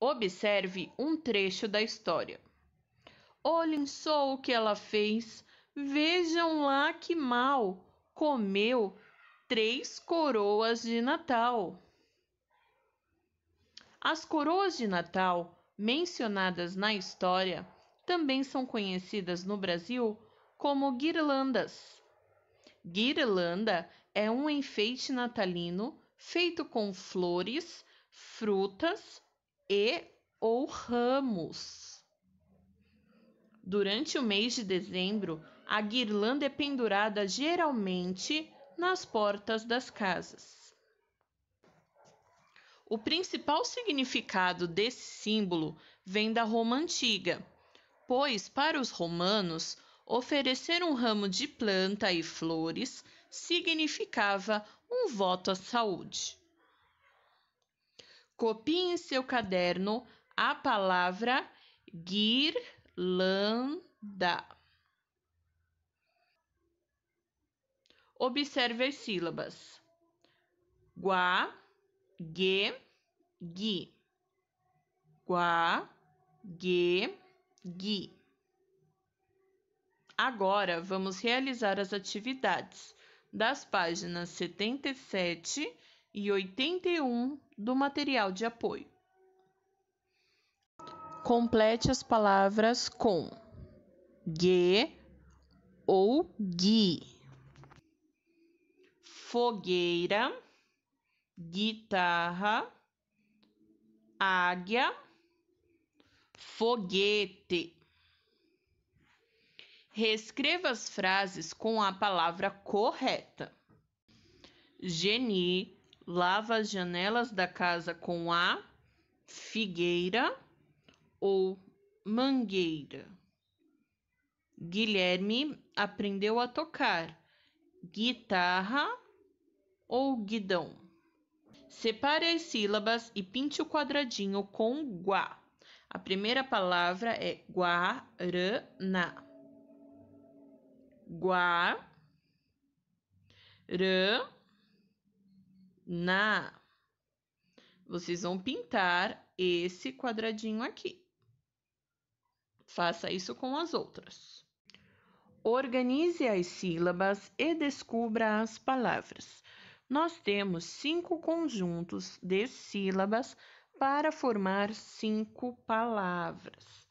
Observe um trecho da história. Olhem só o que ela fez. Vejam lá que mal! Comeu três coroas de Natal. As coroas de Natal mencionadas na história também são conhecidas no Brasil como guirlandas. Guirlanda é um enfeite natalino feito com flores, frutas e ou ramos. Durante o mês de dezembro, a guirlanda é pendurada geralmente nas portas das casas. O principal significado desse símbolo vem da Roma antiga, pois para os romanos, oferecer um ramo de planta e flores significava um voto à saúde. Copie em seu caderno a palavra guirlanda. Observe as sílabas. Guá, gue, gui. Guá, gue, gui. Agora vamos realizar as atividades das páginas 77 e 81 do material de apoio. Complete as palavras com gue ou gui. Fogueira, guitarra, águia, foguete. Reescreva as frases com a palavra correta. Geni lava as janelas da casa com a figueira ou mangueira. Guilherme aprendeu a tocar guitarra ou guidão. Separe as sílabas e pinte o quadradinho com guá. A primeira palavra é guaraná. Guá. Rã na, vocês vão pintar esse quadradinho aqui. Faça isso com as outras. Organize as sílabas e descubra as palavras. Nós temos cinco conjuntos de sílabas para formar cinco palavras.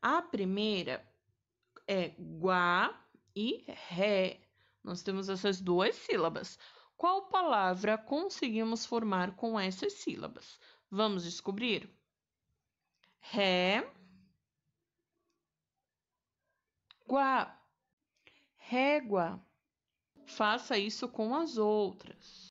A primeira é guá e ré. Nós temos essas duas sílabas. Qual palavra conseguimos formar com essas sílabas? Vamos descobrir? Ré. Régua. Faça isso com as outras.